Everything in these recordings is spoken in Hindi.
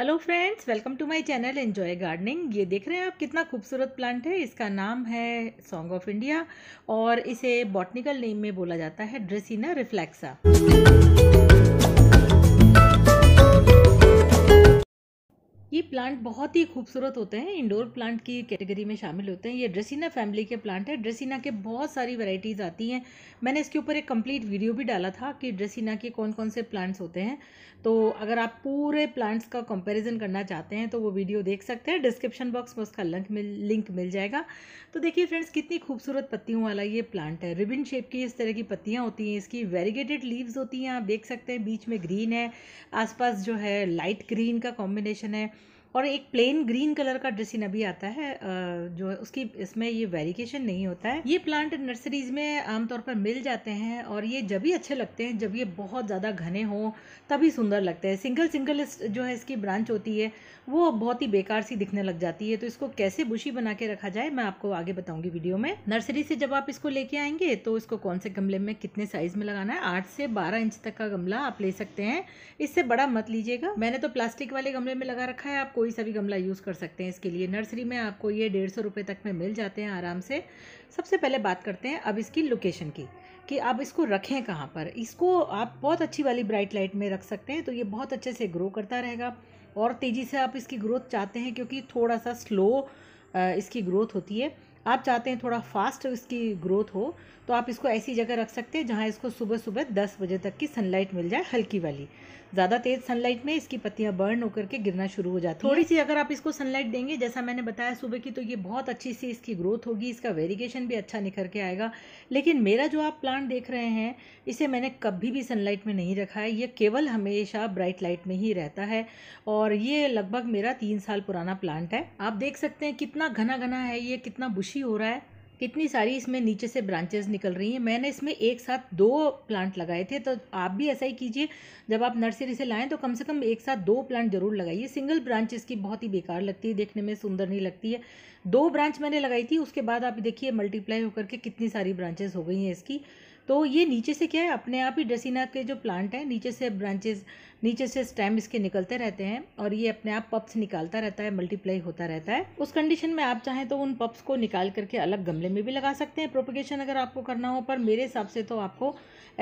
hello friends welcome to my channel enjoy gardening ये देख रहे हैं आप कितना खूबसूरत प्लांट है इसका नाम है सॉन्ग ऑफ इंडिया और इसे बॉटनिकल नेम में बोला जाता है ड्रेसिना रिफ्लेक्सा प्लांट बहुत ही खूबसूरत होते हैं इंडोर प्लांट की कैटेगरी में शामिल होते हैं ये ड्रेसिना फैमिली के प्लांट है ड्रेसिना के बहुत सारी वैरायटीज़ आती हैं मैंने इसके ऊपर एक कंप्लीट वीडियो भी डाला था कि ड्रेसिना के कौन कौन से प्लांट्स होते हैं तो अगर आप पूरे प्लांट्स का कंपेरिजन करना चाहते हैं तो वो वीडियो देख सकते हैं डिस्क्रिप्शन बॉक्स में उसका लिंक मिल लिंक मिल जाएगा तो देखिए फ्रेंड्स कितनी खूबसूरत पत्तियों वाला ये प्लांट है रिबिन शेप की इस तरह की पत्तियाँ होती हैं इसकी वेरीगेटेड लीव्स होती हैं आप देख सकते हैं बीच में ग्रीन है आसपास जो है लाइट ग्रीन का कॉम्बिनेशन है और एक प्लेन ग्रीन कलर का ड्रेसिन अभी आता है जो उसकी इसमें ये वेरिकेशन नहीं होता है ये प्लांट नर्सरीज में आमतौर पर मिल जाते हैं और ये जब भी अच्छे लगते हैं जब ये बहुत ज़्यादा घने हों तभी सुंदर लगते हैं सिंगल सिंगल जो है इसकी ब्रांच होती है वो बहुत ही बेकार सी दिखने लग जाती है तो इसको कैसे बुशी बना के रखा जाए मैं आपको आगे बताऊंगी वीडियो में नर्सरी से जब आप इसको लेके आएंगे तो इसको कौन से गमले में कितने साइज में लगाना है आठ से बारह इंच तक का गमला आप ले सकते हैं इससे बड़ा मत लीजिएगा मैंने तो प्लास्टिक वाले गमले में लगा रखा है आपको कोई सा भी गमला यूज़ कर सकते हैं इसके लिए नर्सरी में आपको ये डेढ़ सौ रुपये तक में मिल जाते हैं आराम से सबसे पहले बात करते हैं अब इसकी लोकेशन की कि आप इसको रखें कहाँ पर इसको आप बहुत अच्छी वाली ब्राइट लाइट में रख सकते हैं तो ये बहुत अच्छे से ग्रो करता रहेगा और तेज़ी से आप इसकी ग्रोथ चाहते हैं क्योंकि थोड़ा सा स्लो इसकी ग्रोथ होती है आप चाहते हैं थोड़ा फास्ट इसकी ग्रोथ हो तो आप इसको ऐसी जगह रख सकते हैं जहाँ इसको सुबह सुबह दस बजे तक की सनलाइट मिल जाए हल्की वाली ज़्यादा तेज़ सनलाइट में इसकी पत्तियाँ बर्न होकर के गिरना शुरू हो जाती थोड़ी सी अगर आप इसको सनलाइट देंगे जैसा मैंने बताया सुबह की तो ये बहुत अच्छी सी इसकी ग्रोथ होगी इसका वेरिगेशन भी अच्छा निखर के आएगा लेकिन मेरा जो आप प्लांट देख रहे हैं इसे मैंने कभी भी सनलाइट में नहीं रखा है ये केवल हमेशा ब्राइट लाइट में ही रहता है और ये लगभग मेरा तीन साल पुराना प्लांट है आप देख सकते हैं कितना घना घना है ये कितना बुश खुशी हो रहा है कितनी सारी इसमें नीचे से ब्रांचेस निकल रही हैं मैंने इसमें एक साथ दो प्लांट लगाए थे तो आप भी ऐसा ही कीजिए जब आप नर्सरी से लाएं तो कम से कम एक साथ दो प्लांट जरूर लगाइए सिंगल ब्रांच इसकी बहुत ही बेकार लगती है देखने में सुंदर नहीं लगती है दो ब्रांच मैंने लगाई थी उसके बाद आप देखिए मल्टीप्लाई होकर के कितनी सारी ब्रांचेस हो गई हैं इसकी तो ये नीचे से क्या है अपने आप ही ड्रेसिना के जो प्लांट हैं नीचे से ब्रांचेस नीचे से स्टेम इसके निकलते रहते हैं और ये अपने आप पप्स निकालता रहता है मल्टीप्लाई होता रहता है उस कंडीशन में आप चाहें तो उन पप्स को निकाल करके अलग गमले में भी लगा सकते हैं प्रोपोगेशन अगर आपको करना हो पर मेरे हिसाब से तो आपको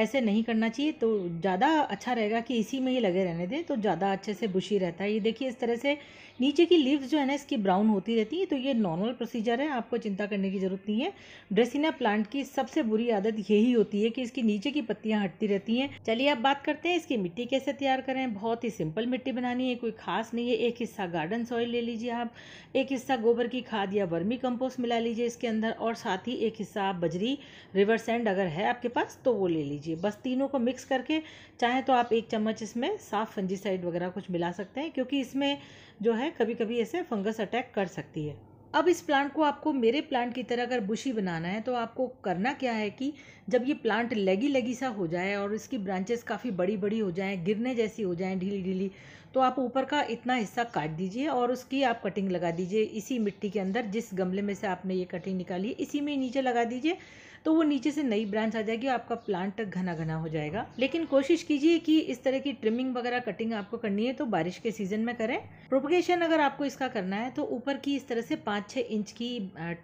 ऐसे नहीं करना चाहिए तो ज़्यादा अच्छा रहेगा कि इसी में ही लगे रहने दें तो ज़्यादा अच्छे से बुशी रहता है ये देखिए इस तरह से नीचे की लीव्स जो है ना इसकी ब्राउन होती रहती है तो ये नॉर्मल प्रोसीजर है आपको चिंता करने की ज़रूरत नहीं है ड्रेसिना प्लांट की सबसे बुरी आदत यही होती है कि इसकी नीचे की पत्तियाँ हटती रहती हैं चलिए अब बात करते हैं इसकी मिट्टी कैसे तैयार करें बहुत ही सिंपल मिट्टी बनानी है कोई खास नहीं है एक हिस्सा गार्डन सॉइल ले लीजिए आप एक हिस्सा गोबर की खाद या वर्मी कंपोस्ट मिला लीजिए इसके अंदर और साथ ही एक हिस्सा आप बजरी रिवर सैंड अगर है आपके पास तो वो ले लीजिए बस तीनों को मिक्स करके चाहे तो आप एक चम्मच इसमें साफ फंजीसाइड वगैरह कुछ मिला सकते हैं क्योंकि इसमें जो है है कभी कभी ऐसे फंगस अटैक कर सकती है अब इस प्लांट को आपको मेरे प्लांट की तरह अगर बुशी बनाना है तो आपको करना क्या है कि जब ये प्लांट लेगी लेगी सा हो जाए और इसकी ब्रांचेस काफ़ी बड़ी बड़ी हो जाएं गिरने जैसी हो जाएं ढीली ढीली तो आप ऊपर का इतना हिस्सा काट दीजिए और उसकी आप कटिंग लगा दीजिए इसी मिट्टी के अंदर जिस गमले में से आपने ये कटिंग निकाली इसी में नीचे लगा दीजिए तो वो नीचे से नई ब्रांच आ जाएगी आपका प्लांट घना घना हो जाएगा लेकिन कोशिश कीजिए कि इस तरह की ट्रिमिंग वगैरह कटिंग आपको करनी है तो बारिश के सीजन में करें प्रोपोगेशन अगर आपको इसका करना है तो ऊपर की इस तरह से पाँच छः इंच की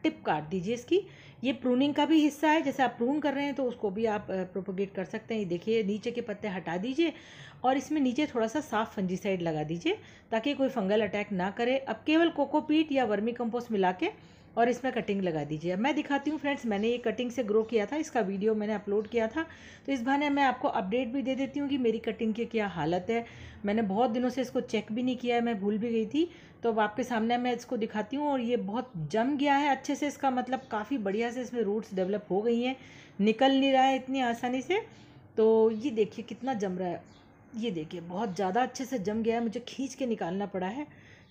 टिप काट दीजिए इसकी ये प्रूनिंग का भी हिस्सा है जैसे आप प्रून कर रहे हैं तो उसको भी आप प्रोपोगेट कर सकते हैं देखिए नीचे के पत्ते हटा दीजिए और इसमें नीचे थोड़ा सा साफ फंजीसाइड लगा दीजिए ताकि कोई फंगल अटैक ना करे अब केवल कोकोपीट या वर्मी कंपोस्ट मिला के और इसमें कटिंग लगा दीजिए अब मैं दिखाती हूँ फ्रेंड्स मैंने ये कटिंग से ग्रो किया था इसका वीडियो मैंने अपलोड किया था तो इस बहाने मैं आपको अपडेट भी दे देती हूँ कि मेरी कटिंग की क्या हालत है मैंने बहुत दिनों से इसको चेक भी नहीं किया है मैं भूल भी गई थी तो अब आपके सामने मैं इसको दिखाती हूँ और ये बहुत जम गया है अच्छे से इसका मतलब काफ़ी बढ़िया से इसमें रूट्स डेवलप हो गई हैं निकल नहीं रहा है इतनी आसानी से तो ये देखिए कितना जम रहा है ये देखिए बहुत ज़्यादा अच्छे से जम गया है मुझे खींच के निकालना पड़ा है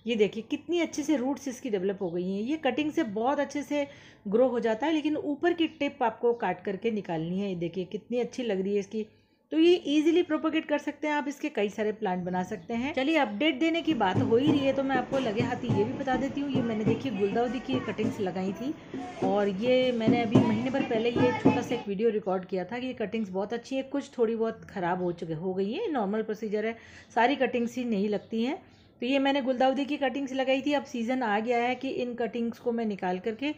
ये देखिए कितनी अच्छे से रूट्स इसकी डेवलप हो गई हैं ये कटिंग से बहुत अच्छे से ग्रो हो जाता है लेकिन ऊपर की टिप आपको काट करके निकालनी है ये देखिए कितनी अच्छी लग रही है इसकी तो ये इजीली प्रोपोगेट कर सकते हैं आप इसके कई सारे प्लांट बना सकते हैं चलिए अपडेट देने की बात हो ही रही है तो मैं आपको लगे हाथी ये भी बता देती हूँ ये मैंने देखिए गुलदाउदी की कटिंग्स लगाई थी और ये मैंने अभी महीने भर पहले ये छोटा सा एक वीडियो रिकॉर्ड किया था कि ये कटिंग्स बहुत अच्छी है कुछ थोड़ी बहुत ख़राब हो चुके हो गई है नॉर्मल प्रोसीजर है सारी कटिंग्स ही नहीं लगती हैं तो ये मैंने गुलदाउदी की कटिंग्स लगाई थी अब सीज़न आ गया है कि इन कटिंग्स को मैं निकाल करके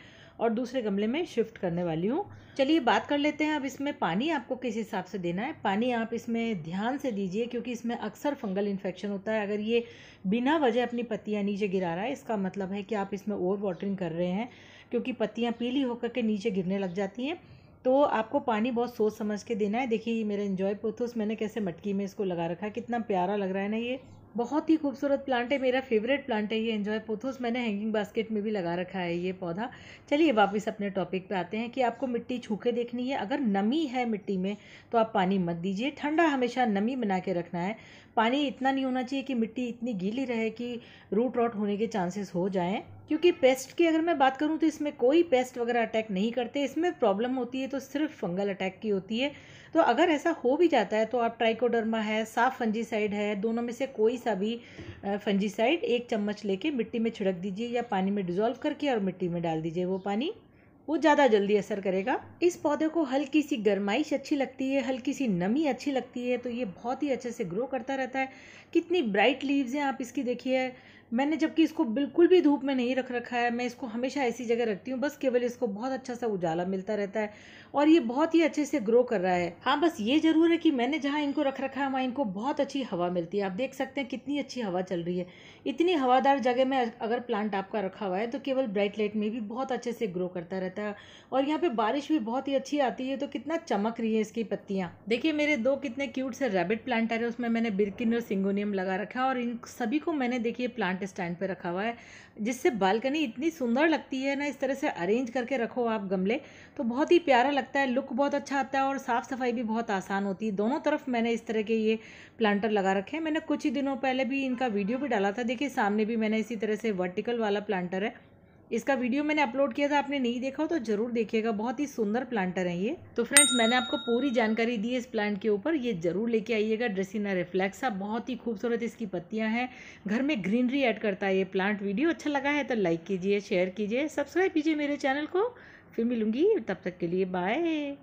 और दूसरे गमले में शिफ्ट करने वाली हूँ चलिए बात कर लेते हैं अब इसमें पानी आपको किस हिसाब से देना है पानी आप इसमें ध्यान से दीजिए क्योंकि इसमें अक्सर फंगल इन्फेक्शन होता है अगर ये बिना वजह अपनी पत्तियाँ नीचे गिरा रहा है इसका मतलब है कि आप इसमें ओवर वाटरिंग कर रहे हैं क्योंकि पत्तियाँ पीली होकर के नीचे गिरने लग जाती हैं तो आपको पानी बहुत सोच समझ के देना है देखिए मेरा इन्जॉय पोथोस मैंने कैसे मटकी में इसको लगा रखा है कितना प्यारा लग रहा है ना ये बहुत ही खूबसूरत प्लांट है मेरा फेवरेट प्लांट है ये एंजॉय पोथोस मैंने हैंगिंग बास्केट में भी लगा रखा है ये पौधा चलिए वापस अपने टॉपिक पे आते हैं कि आपको मिट्टी छू के देखनी है अगर नमी है मिट्टी में तो आप पानी मत दीजिए ठंडा हमेशा नमी बना के रखना है पानी इतना नहीं होना चाहिए कि मिट्टी इतनी गीली रहे कि रूट रॉट होने के चांसेस हो जाएं क्योंकि पेस्ट की अगर मैं बात करूं तो इसमें कोई पेस्ट वगैरह अटैक नहीं करते इसमें प्रॉब्लम होती है तो सिर्फ फंगल अटैक की होती है तो अगर ऐसा हो भी जाता है तो आप ट्राइकोडर्मा है साफ फंजीसाइड है दोनों में से कोई सा भी फंजीसाइड एक चम्मच लेके मिट्टी में छिड़क दीजिए या पानी में डिजोल्व करके और मिट्टी में डाल दीजिए वो पानी वो ज़्यादा जल्दी असर करेगा इस पौधे को हल्की सी गर्माइश अच्छी लगती है हल्की सी नमी अच्छी लगती है तो ये बहुत ही अच्छे से ग्रो करता रहता है कितनी ब्राइट लीव्स हैं आप इसकी देखिए मैंने जबकि इसको बिल्कुल भी धूप में नहीं रख रखा है मैं इसको हमेशा ऐसी जगह रखती हूँ बस केवल इसको बहुत अच्छा सा उजाला मिलता रहता है और ये बहुत ही अच्छे से ग्रो कर रहा है हाँ बस ये ज़रूर है कि मैंने जहाँ इनको रख रखा है वहाँ इनको बहुत अच्छी हवा मिलती है आप देख सकते हैं कितनी अच्छी हवा चल रही है इतनी हवादार जगह में अगर प्लांट आपका रखा हुआ है तो केवल ब्राइट लाइट में भी बहुत अच्छे से ग्रो करता रहता है और यहाँ पर बारिश भी बहुत ही अच्छी आती है तो कितना चमक रही है इसकी पत्तियाँ देखिए मेरे दो कितने क्यूट से रैबिट प्लांट आ रहे उसमें मैंने बिरकिन और सिंगोनियम लगा रखा है और इन सभी को मैंने देखिए प्लांट के स्टैंड पे रखा हुआ है जिससे बालकनी इतनी सुंदर लगती है ना इस तरह से अरेंज करके रखो आप गमले तो बहुत ही प्यारा लगता है लुक बहुत अच्छा आता है और साफ़ सफाई भी बहुत आसान होती है दोनों तरफ मैंने इस तरह के ये प्लांटर लगा रखे हैं मैंने कुछ ही दिनों पहले भी इनका वीडियो भी डाला था देखिए सामने भी मैंने इसी तरह से वर्टिकल वाला प्लांटर है इसका वीडियो मैंने अपलोड किया था आपने नहीं देखा हो तो जरूर देखिएगा बहुत ही सुंदर प्लांटर है ये तो फ्रेंड्स मैंने आपको पूरी जानकारी दी है इस प्लांट के ऊपर ये जरूर लेके आइएगा ड्रेसिना रिफ्लेक्सा बहुत ही खूबसूरत इसकी पत्तियां हैं घर में ग्रीनरी ऐड करता है ये प्लांट वीडियो अच्छा लगा है तो लाइक कीजिए शेयर कीजिए सब्सक्राइब कीजिए मेरे चैनल को फिर मिलूंगी तब तक के लिए बाय